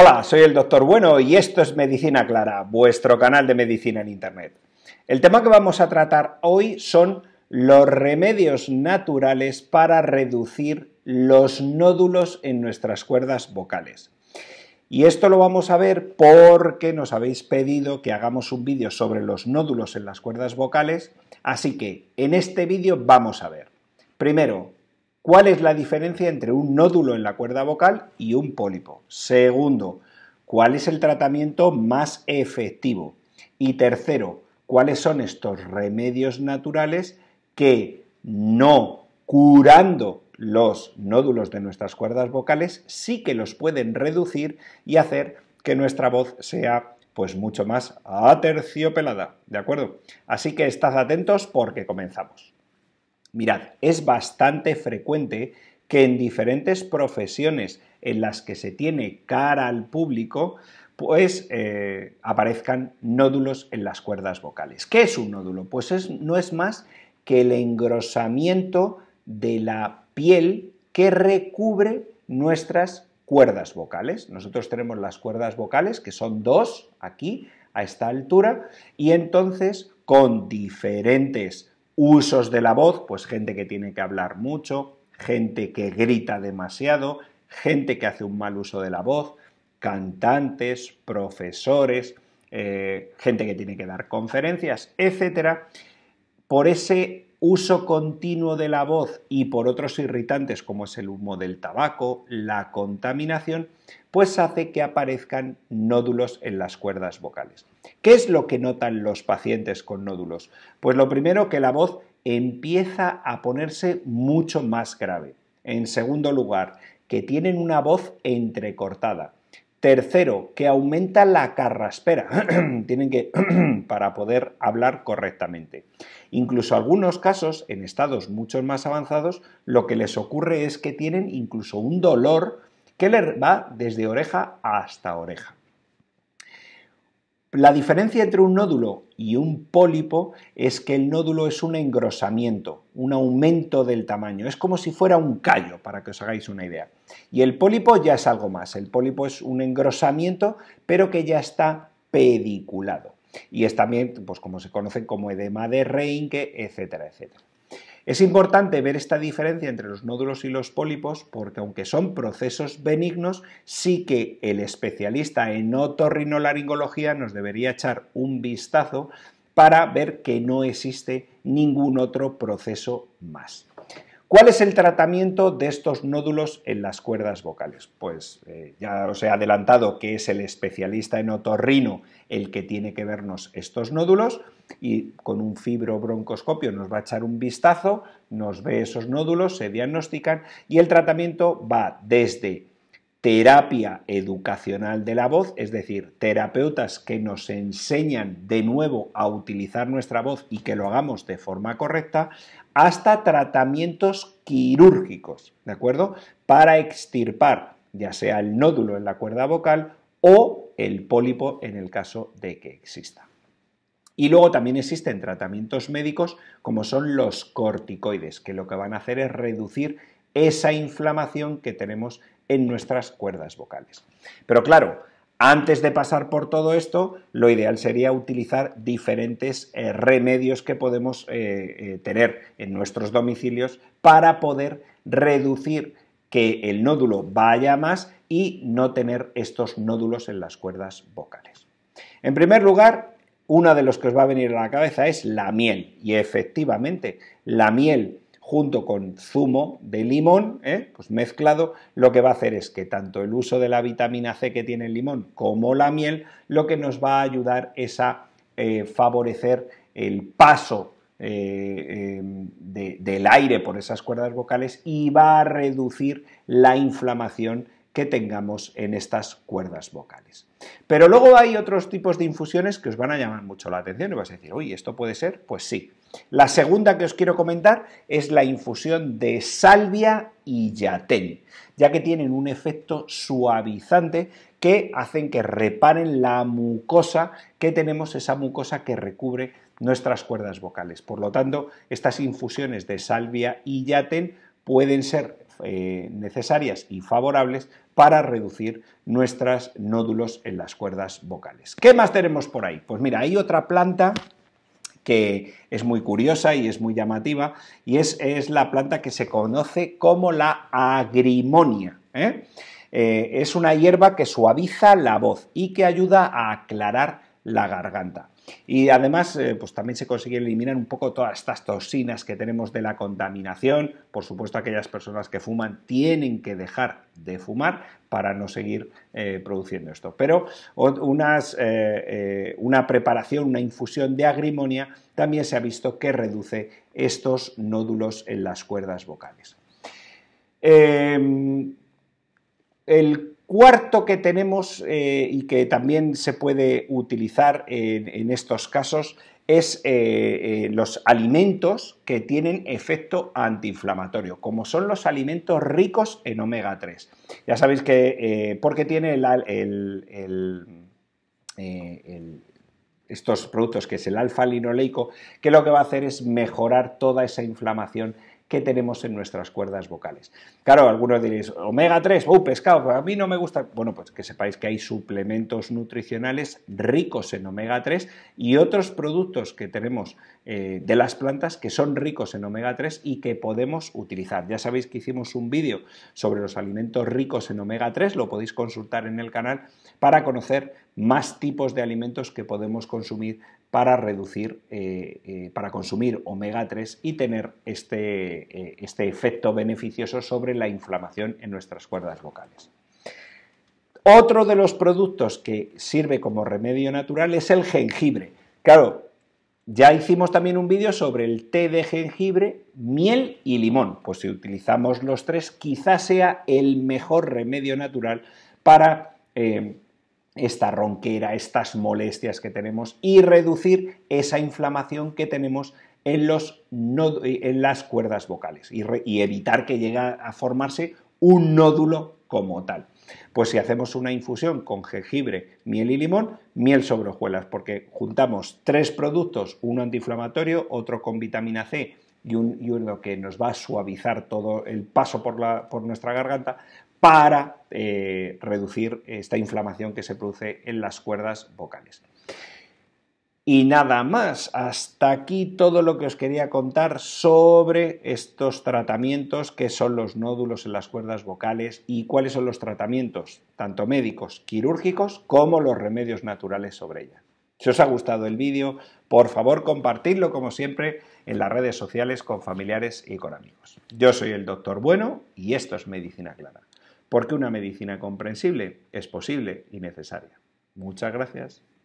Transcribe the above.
Hola, soy el doctor Bueno y esto es Medicina Clara, vuestro canal de medicina en Internet. El tema que vamos a tratar hoy son los remedios naturales para reducir los nódulos en nuestras cuerdas vocales. Y esto lo vamos a ver porque nos habéis pedido que hagamos un vídeo sobre los nódulos en las cuerdas vocales, así que en este vídeo vamos a ver. Primero, ¿Cuál es la diferencia entre un nódulo en la cuerda vocal y un pólipo? Segundo, ¿cuál es el tratamiento más efectivo? Y tercero, ¿cuáles son estos remedios naturales que no curando los nódulos de nuestras cuerdas vocales sí que los pueden reducir y hacer que nuestra voz sea pues mucho más aterciopelada, ¿de acuerdo? Así que estad atentos porque comenzamos. Mirad, es bastante frecuente que en diferentes profesiones en las que se tiene cara al público, pues eh, aparezcan nódulos en las cuerdas vocales. ¿Qué es un nódulo? Pues no es más que el engrosamiento de la piel que recubre nuestras cuerdas vocales. Nosotros tenemos las cuerdas vocales, que son dos aquí, a esta altura, y entonces con diferentes usos de la voz, pues gente que tiene que hablar mucho, gente que grita demasiado, gente que hace un mal uso de la voz, cantantes, profesores, eh, gente que tiene que dar conferencias, etcétera, por ese uso continuo de la voz y por otros irritantes como es el humo del tabaco, la contaminación, pues hace que aparezcan nódulos en las cuerdas vocales. ¿Qué es lo que notan los pacientes con nódulos? Pues lo primero que la voz empieza a ponerse mucho más grave. En segundo lugar, que tienen una voz entrecortada. Tercero, que aumenta la carraspera. para poder hablar correctamente. Incluso algunos casos, en estados mucho más avanzados, lo que les ocurre es que tienen incluso un dolor que les va desde oreja hasta oreja. La diferencia entre un nódulo y un pólipo es que el nódulo es un engrosamiento, un aumento del tamaño. Es como si fuera un callo, para que os hagáis una idea. Y el pólipo ya es algo más. El pólipo es un engrosamiento, pero que ya está pediculado. Y es también, pues como se conocen como edema de reinque, etcétera, etcétera. Es importante ver esta diferencia entre los nódulos y los pólipos porque aunque son procesos benignos, sí que el especialista en otorrinolaringología nos debería echar un vistazo para ver que no existe ningún otro proceso más. ¿Cuál es el tratamiento de estos nódulos en las cuerdas vocales? Pues eh, ya os he adelantado que es el especialista en otorrino el que tiene que vernos estos nódulos y con un fibrobroncoscopio nos va a echar un vistazo, nos ve esos nódulos, se diagnostican y el tratamiento va desde terapia educacional de la voz, es decir, terapeutas que nos enseñan de nuevo a utilizar nuestra voz y que lo hagamos de forma correcta, hasta tratamientos quirúrgicos, ¿de acuerdo? Para extirpar ya sea el nódulo en la cuerda vocal o el pólipo en el caso de que exista. Y luego también existen tratamientos médicos como son los corticoides, que lo que van a hacer es reducir esa inflamación que tenemos en nuestras cuerdas vocales. Pero claro, antes de pasar por todo esto, lo ideal sería utilizar diferentes eh, remedios que podemos eh, eh, tener en nuestros domicilios para poder reducir que el nódulo vaya más y no tener estos nódulos en las cuerdas vocales. En primer lugar, uno de los que os va a venir a la cabeza es la miel y efectivamente la miel junto con zumo de limón, ¿eh? pues mezclado, lo que va a hacer es que tanto el uso de la vitamina C que tiene el limón como la miel, lo que nos va a ayudar es a eh, favorecer el paso eh, em, del aire por esas cuerdas vocales y va a reducir la inflamación que tengamos en estas cuerdas vocales. Pero luego hay otros tipos de infusiones que os van a llamar mucho la atención y vas a decir, uy, ¿esto puede ser? Pues sí. La segunda que os quiero comentar es la infusión de salvia y yatén, ya que tienen un efecto suavizante que hacen que reparen la mucosa que tenemos, esa mucosa que recubre nuestras cuerdas vocales. Por lo tanto, estas infusiones de salvia y yatén pueden ser eh, necesarias y favorables para reducir nuestros nódulos en las cuerdas vocales. ¿Qué más tenemos por ahí? Pues mira, hay otra planta que es muy curiosa y es muy llamativa, y es, la planta que se conoce como la agrimonia. ¿eh? Eh, es una hierba que suaviza la voz y que ayuda a aclarar la garganta. Y además, eh, pues también se consigue eliminar un poco todas estas toxinas que tenemos de la contaminación. Por supuesto, aquellas personas que fuman tienen que dejar de fumar para no seguir eh, produciendo esto. Pero unas, eh, una preparación, una infusión de agrimonia también se ha visto que reduce estos nódulos en las cuerdas vocales. Em, el cuarto que tenemos eh, y que también se puede utilizar en, estos casos es eh, eh, los alimentos que tienen efecto antiinflamatorio, como son los alimentos ricos en omega 3. Ya sabéis que porque tiene estos productos que es el alfa linoleico, que lo que va a hacer es mejorar toda esa inflamación que tenemos en nuestras cuerdas vocales. Claro, algunos diréis, omega 3, uh, pescado, pero a mí no me gusta. Bueno, pues que sepáis que hay suplementos nutricionales ricos en omega 3 y otros productos que tenemos eh, de las plantas que son ricos en omega 3 y que podemos utilizar. Ya sabéis que hicimos un vídeo sobre los alimentos ricos en omega 3, lo podéis consultar en el canal para conocer más tipos de alimentos que podemos consumir para reducir, eh, eh, para consumir omega 3 y tener este, eh, este efecto beneficioso sobre la inflamación en nuestras cuerdas vocales. Otro de los productos que sirve como remedio natural es el jengibre. Claro, ya hicimos también un vídeo sobre el té de jengibre, miel y limón. Pues si utilizamos los tres, quizás sea el mejor remedio natural para esta ronquera, estas molestias que tenemos y reducir esa inflamación que tenemos en, los en las cuerdas vocales y, evitar que llegue a formarse un nódulo como tal. Pues si hacemos una infusión con jengibre, miel y limón, miel sobre hojuelas, porque juntamos tres productos, uno antiinflamatorio, otro con vitamina C y, uno que nos va a suavizar todo el paso por, por nuestra garganta, para eh, reducir esta inflamación que se produce en las cuerdas vocales. Y nada más, hasta aquí todo lo que os quería contar sobre estos tratamientos, que son los nódulos en las cuerdas vocales y cuáles son los tratamientos, tanto médicos, quirúrgicos, como los remedios naturales sobre ella. Si os ha gustado el vídeo, por favor compartidlo como siempre en las redes sociales con familiares y con amigos. Yo soy el doctor Bueno y esto es Medicina Clara porque una medicina comprensible es posible y necesaria. Muchas gracias.